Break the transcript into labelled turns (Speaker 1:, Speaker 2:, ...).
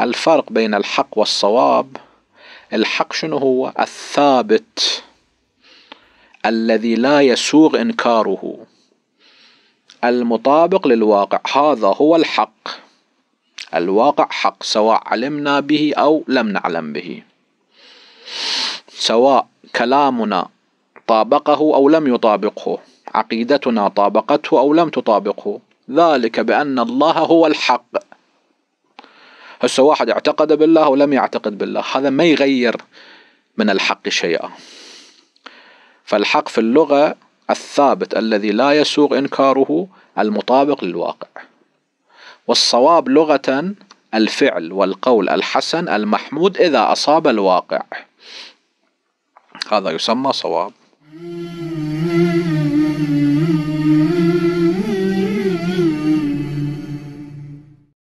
Speaker 1: الفرق بين الحق والصواب الحق شنو هو الثابت الذي لا يسوغ انكاره المطابق للواقع هذا هو الحق الواقع حق سواء علمنا به او لم نعلم به سواء كلامنا طابقه او لم يطابقه عقيدتنا طابقته او لم تطابقه ذلك بان الله هو الحق هسه واحد اعتقد بالله ولم يعتقد بالله هذا ما يغير من الحق شيئا فالحق في اللغة الثابت الذي لا يسوغ إنكاره المطابق للواقع والصواب لغة الفعل والقول الحسن المحمود إذا أصاب الواقع هذا يسمى صواب